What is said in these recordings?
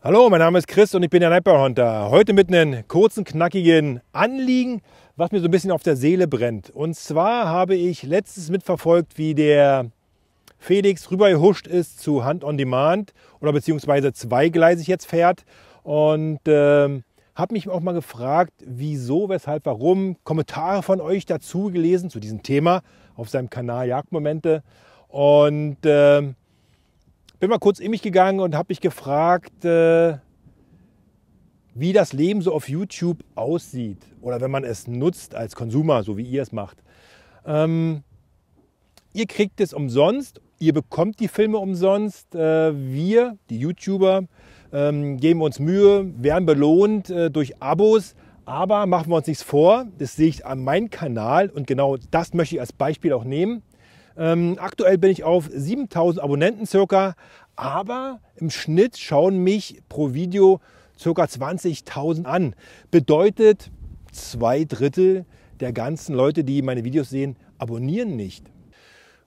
Hallo, mein Name ist Chris und ich bin der Nightbird Hunter. Heute mit einem kurzen, knackigen Anliegen, was mir so ein bisschen auf der Seele brennt. Und zwar habe ich letztens mitverfolgt, wie der Felix rübergehuscht ist zu Hand on Demand oder beziehungsweise zweigleisig jetzt fährt. Und äh, habe mich auch mal gefragt, wieso, weshalb, warum. Kommentare von euch dazu gelesen zu diesem Thema auf seinem Kanal Jagdmomente. Und äh, bin mal kurz in mich gegangen und habe mich gefragt, äh, wie das Leben so auf YouTube aussieht oder wenn man es nutzt als Konsumer, so wie ihr es macht. Ähm, ihr kriegt es umsonst, ihr bekommt die Filme umsonst. Äh, wir, die YouTuber, ähm, geben uns Mühe, werden belohnt äh, durch Abos. Aber machen wir uns nichts vor, das sehe ich an meinem Kanal und genau das möchte ich als Beispiel auch nehmen. Ähm, aktuell bin ich auf 7000 Abonnenten circa, aber im Schnitt schauen mich pro Video circa 20.000 an. Bedeutet, zwei Drittel der ganzen Leute, die meine Videos sehen, abonnieren nicht.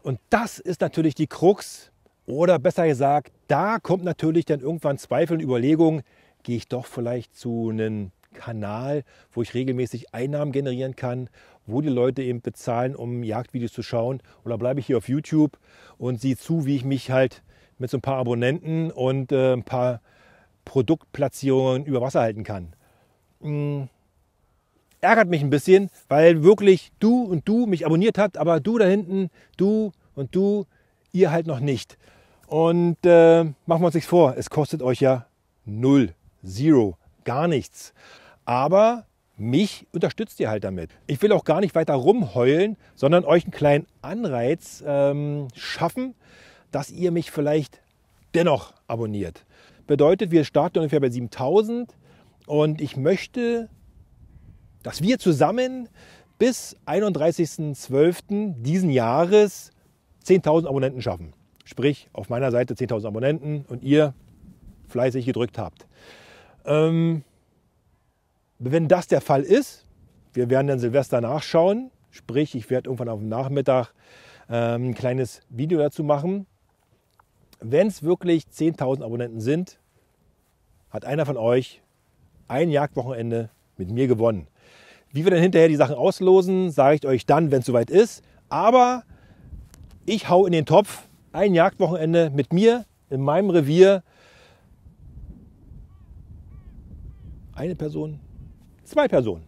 Und das ist natürlich die Krux. Oder besser gesagt, da kommt natürlich dann irgendwann Zweifel und Überlegungen, gehe ich doch vielleicht zu einem Kanal, wo ich regelmäßig Einnahmen generieren kann, wo die Leute eben bezahlen, um Jagdvideos zu schauen. Oder bleibe ich hier auf YouTube und sehe zu, wie ich mich halt mit so ein paar Abonnenten und äh, ein paar Produktplatzierungen über Wasser halten kann. Hm. Ärgert mich ein bisschen, weil wirklich du und du mich abonniert habt, aber du da hinten, du und du, ihr halt noch nicht. Und äh, machen wir uns nichts vor, es kostet euch ja null, zero, gar nichts aber mich unterstützt ihr halt damit. Ich will auch gar nicht weiter rumheulen, sondern euch einen kleinen Anreiz ähm, schaffen, dass ihr mich vielleicht dennoch abonniert. Bedeutet, wir starten ungefähr bei 7000 und ich möchte, dass wir zusammen bis 31.12. diesen Jahres 10.000 Abonnenten schaffen. Sprich, auf meiner Seite 10.000 Abonnenten und ihr fleißig gedrückt habt. Ähm, wenn das der Fall ist, wir werden dann Silvester nachschauen, sprich ich werde irgendwann auf dem Nachmittag ähm, ein kleines Video dazu machen. Wenn es wirklich 10.000 Abonnenten sind, hat einer von euch ein Jagdwochenende mit mir gewonnen. Wie wir dann hinterher die Sachen auslosen, sage ich euch dann, wenn es soweit ist. Aber ich hau in den Topf ein Jagdwochenende mit mir in meinem Revier. Eine Person, zwei Personen.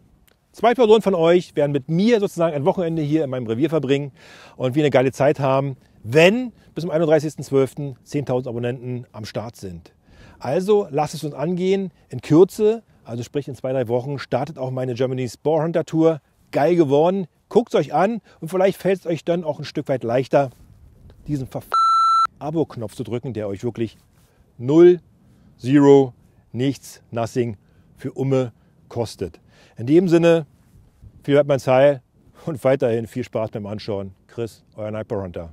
Zwei Personen von euch werden mit mir sozusagen ein Wochenende hier in meinem Revier verbringen und wir eine geile Zeit haben, wenn bis zum 31.12. 10.000 Abonnenten am Start sind. Also lasst es uns angehen. In Kürze, also sprich in zwei, drei Wochen, startet auch meine Germany's Boarhunter Tour. Geil geworden. Guckt es euch an und vielleicht fällt es euch dann auch ein Stück weit leichter, diesen Ver Abo-Knopf zu drücken, der euch wirklich null, zero, nichts, nothing für Umme kostet. In dem Sinne, viel bleibt mein Zeil und weiterhin viel Spaß beim Anschauen. Chris, euer Nike Runter.